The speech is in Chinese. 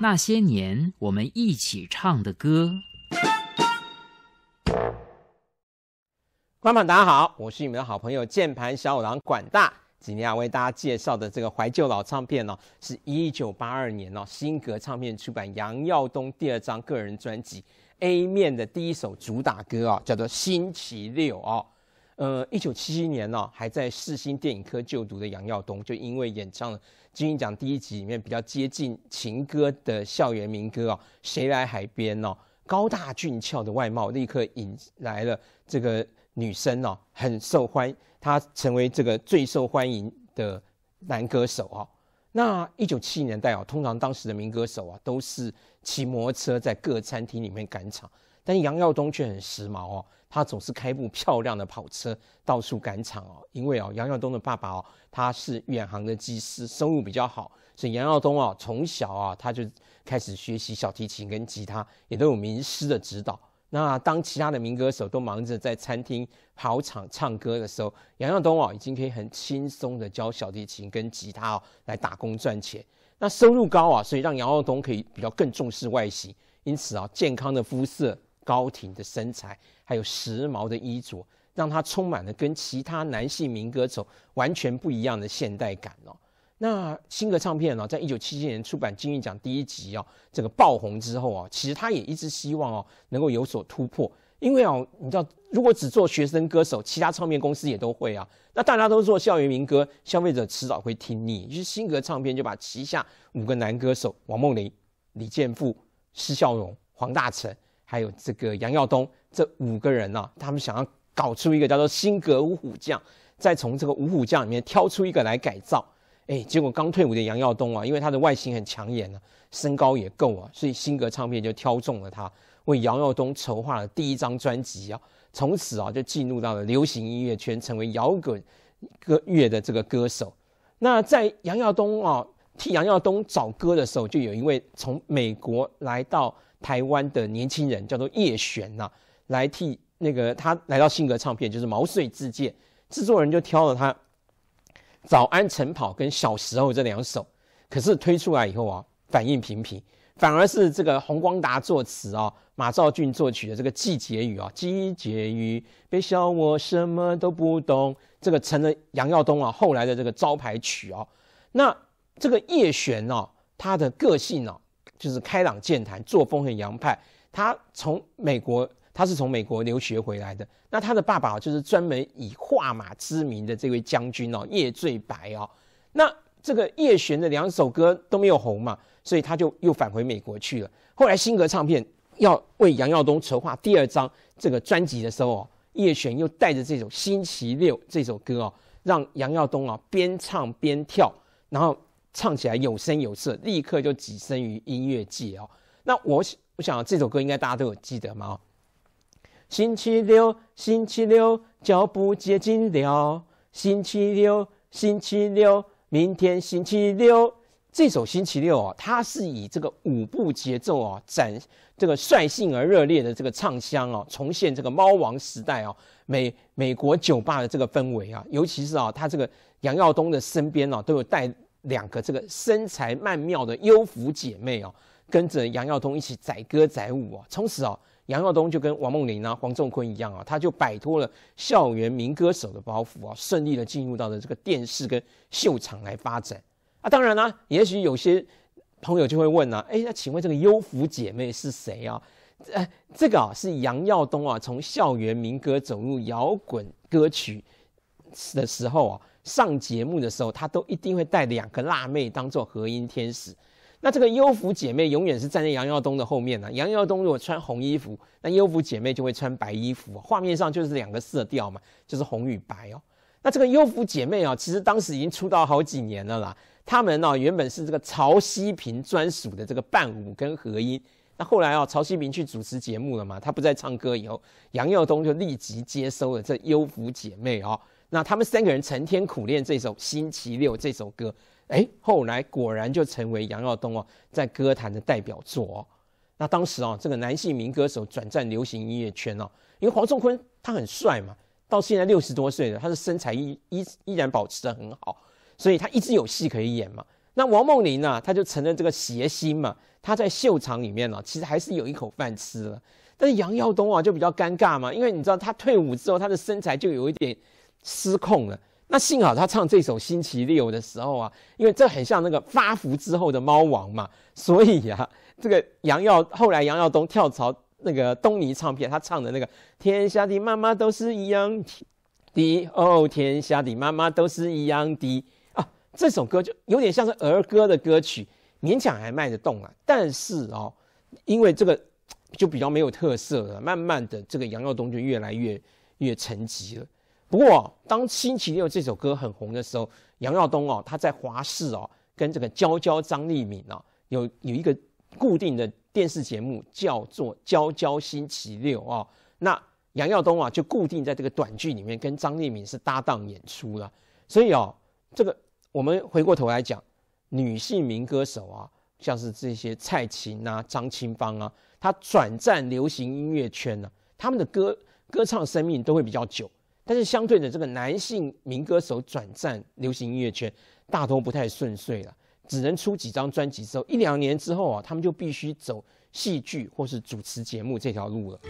那些年我们一起唱的歌。观众大家好，我是你们的好朋友键盘小五郎管大。今天要为大家介绍的这个怀旧老唱片呢，是一九八二年哦，新格唱片出版杨耀东第二张个人专辑 A 面的第一首主打歌啊，叫做《星期六》哦。呃，一九七七年哦，还在世新电影科就读的杨耀东，就因为演唱了《金鹰奖》第一集里面比较接近情歌的校园民歌啊，《谁来海边》哦，高大俊俏的外貌立刻引来了这个女生哦，很受欢迎，他成为这个最受欢迎的男歌手啊。那一九七零年代哦，通常当时的民歌手啊，都是骑摩托车在各餐厅里面赶场。但杨耀东却很时髦哦，他总是开部漂亮的跑车到处赶场哦。因为哦，杨耀东的爸爸哦，他是远航的机师，收入比较好，所以杨耀东哦，从小啊，他就开始学习小提琴跟吉他，也都有名师的指导。那当其他的民歌手都忙着在餐厅跑场唱歌的时候，杨耀东啊，已经可以很轻松的教小提琴跟吉他哦，来打工赚钱。那收入高啊，所以让杨耀东可以比较更重视外形，因此啊，健康的肤色。高挺的身材，还有时髦的衣着，让他充满了跟其他男性民歌手完全不一样的现代感哦。那新格唱片呢，在一九七七年出版《金韵奖》第一集哦，这个爆红之后啊，其实他也一直希望哦，能够有所突破。因为哦，你知道，如果只做学生歌手，其他唱片公司也都会啊。那大家都做校园民歌，消费者迟早会听腻。于是新格唱片就把旗下五个男歌手王梦玲、李建富、施孝荣、黄大成。还有这个杨耀东这五个人呢，他们想要搞出一个叫做新格五虎将，再从这个五虎将里面挑出一个来改造。哎，结果刚退伍的杨耀东啊，因为他的外形很抢眼啊，身高也够啊，所以新格唱片就挑中了他，为杨耀东筹划了第一张专辑啊。从此啊，就进入到了流行音乐圈，成为摇滚歌乐的这个歌手。那在杨耀东啊替杨耀东找歌的时候，就有一位从美国来到。台湾的年轻人叫做叶璇呐，来替那个他来到新格唱片，就是毛遂自荐，制作人就挑了他《早安晨跑》跟《小时候》这两首，可是推出来以后啊，反应平平，反而是这个洪光达作词啊，马兆俊作曲的这个《季节雨》啊，《季节雨》别笑我什么都不懂，这个成了杨耀东啊后来的这个招牌曲啊。那这个叶璇呢，他的个性呢？就是开朗健谈，作风很洋派。他从美国，他是从美国留学回来的。那他的爸爸就是专门以画马知名的这位将军哦，叶醉白哦。那这个叶璇的两首歌都没有红嘛，所以他就又返回美国去了。后来新格唱片要为杨耀东筹划第二张这个专辑的时候哦，叶璇又带着这首《星期六》这首歌哦，让杨耀东啊边唱边跳，然后。唱起来有声有色，立刻就跻身于音乐界哦。那我我想这首歌应该大家都有记得嘛？星期六，星期六，脚步接近了。星期六，星期六，明天星期六。这首《星期六》哦，它是以这个舞步节奏哦，展这个率性而热烈的这个唱腔哦，重现这个猫王时代哦，美美国酒吧的这个氛围啊。尤其是啊，他这个杨耀东的身边哦，都有带。两个这个身材曼妙的优芙姐妹哦，跟着杨耀东一起载歌载舞哦。从此哦，杨耀东就跟王梦玲啊、黄仲昆一样啊，他就摆脱了校园民歌手的包袱啊，顺利的进入到了这个电视跟秀场来发展啊！当然啦，也许有些朋友就会问呢，哎，那请问这个优芙姐妹是谁啊？哎，这个啊是杨耀东啊，从校园民歌走入摇滚歌曲的时候啊。上节目的时候，她都一定会带两个辣妹当做和音天使。那这个优芙姐妹永远是站在杨耀东的后面呢。杨耀东如果穿红衣服，那优芙姐妹就会穿白衣服，画面上就是两个色调嘛，就是红与白哦。那这个优芙姐妹啊，其实当时已经出道好几年了啦。他们哦原本是这个曹希平专属的这个伴舞跟和音。那后来哦，曹希平去主持节目了嘛，他不再唱歌以后，杨耀东就立即接收了这优芙姐妹哦。那他们三个人成天苦练这首《星期六》这首歌，哎，后来果然就成为杨耀东哦，在歌坛的代表作。那当时啊，这个男性民歌手转战流行音乐圈哦，因为黄仲坤他很帅嘛，到现在六十多岁了，他的身材依依依然保持的很好，所以他一直有戏可以演嘛。那王梦玲呢，他就成了这个谐星嘛，他在秀场里面呢，其实还是有一口饭吃了。但是杨耀东啊，就比较尴尬嘛，因为你知道他退伍之后，他的身材就有一点。失控了。那幸好他唱这首《星期六》的时候啊，因为这很像那个发福之后的猫王嘛，所以呀，这个杨耀后来杨耀东跳槽那个东尼唱片，他唱的那个《天下的妈妈都是一样的》，哦，天下的妈妈都是一样的啊，这首歌就有点像是儿歌的歌曲，勉强还卖得动啊。但是哦，因为这个就比较没有特色了，慢慢的，这个杨耀东就越来越越沉寂了。不过，当《星期六》这首歌很红的时候，杨耀东哦，他在华视哦，跟这个娇娇张丽敏啊，有有一个固定的电视节目叫做《娇娇星期六》哦。那杨耀东啊，就固定在这个短剧里面跟张丽敏是搭档演出了。所以哦，这个我们回过头来讲，女性民歌手啊，像是这些蔡琴啊、张清芳啊，她转战流行音乐圈呢，他们的歌歌唱生命都会比较久。但是相对的，这个男性民歌手转战流行音乐圈，大多不太顺遂了。只能出几张专辑之后，一两年之后啊，他们就必须走戏剧或是主持节目这条路了。